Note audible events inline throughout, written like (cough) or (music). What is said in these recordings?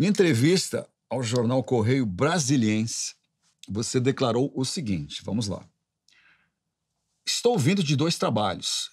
Em entrevista ao jornal Correio Brasiliense, você declarou o seguinte: vamos lá. Estou vindo de dois trabalhos,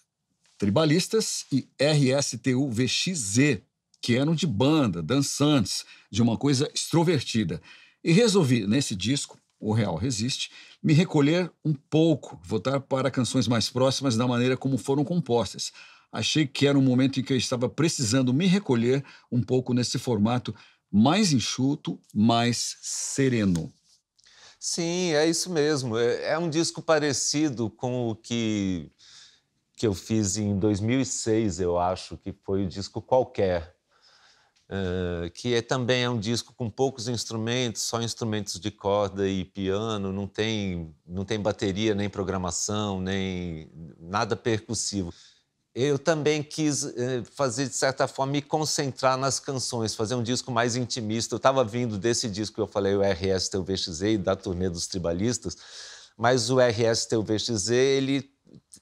Tribalistas e RSTUVXZ, que eram de banda, dançantes, de uma coisa extrovertida. E resolvi, nesse disco, O Real Resiste, me recolher um pouco, voltar para canções mais próximas da maneira como foram compostas. Achei que era um momento em que eu estava precisando me recolher um pouco nesse formato mais enxuto, mais sereno. Sim, é isso mesmo. É, é um disco parecido com o que, que eu fiz em 2006, eu acho, que foi o disco Qualquer, uh, que é, também é um disco com poucos instrumentos, só instrumentos de corda e piano, não tem, não tem bateria, nem programação, nem nada percussivo eu também quis eh, fazer, de certa forma, me concentrar nas canções, fazer um disco mais intimista. Eu estava vindo desse disco que eu falei, o RS TUVXZ, da turnê dos tribalistas, mas o RS TUVXZ, ele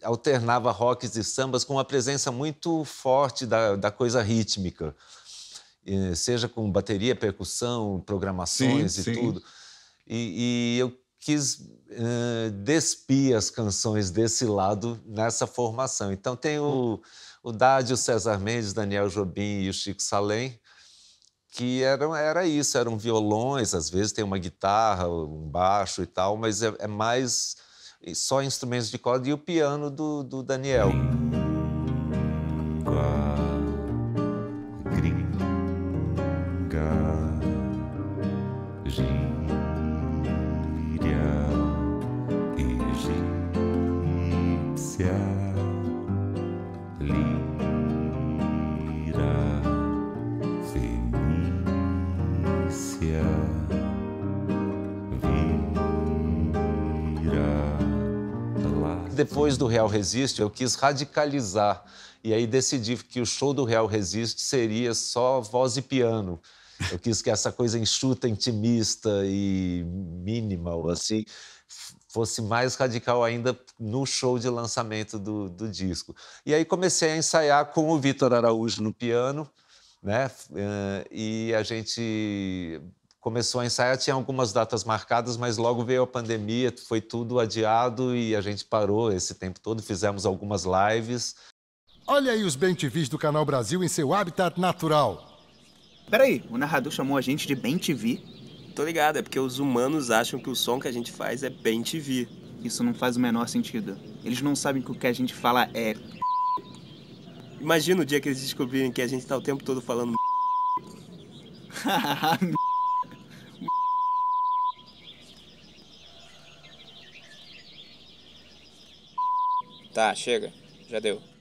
alternava rocks e sambas com uma presença muito forte da, da coisa rítmica, eh, seja com bateria, percussão, programações sim, e sim. tudo. E, e eu quis uh, despir as canções desse lado nessa formação. Então tem o, o Dádio, César Mendes, Daniel Jobim e o Chico Salem, que eram, era isso, eram violões, às vezes tem uma guitarra, um baixo e tal, mas é, é mais só instrumentos de corda e o piano do, do Daniel. distância lira fenícia vira Depois do Real Resiste, eu quis radicalizar e aí decidi que o show do Real Resiste seria só voz e piano. Eu quis que essa coisa enxuta, intimista e minimal, assim, fosse mais radical ainda no show de lançamento do, do disco. E aí comecei a ensaiar com o Vitor Araújo no piano, né? Eh, e a gente começou a ensaiar, tinha algumas datas marcadas, mas logo veio a pandemia, foi tudo adiado e a gente parou esse tempo todo, fizemos algumas lives. Olha aí os bem do Canal Brasil em seu habitat natural. Peraí, o narrador chamou a gente de Bem TV? Tô ligado, é porque os humanos acham que o som que a gente faz é Bem TV. Isso não faz o menor sentido. Eles não sabem que o que a gente fala é. Imagina o dia que eles descobrirem que a gente tá o tempo todo falando. (laughs) tá, chega. Já deu.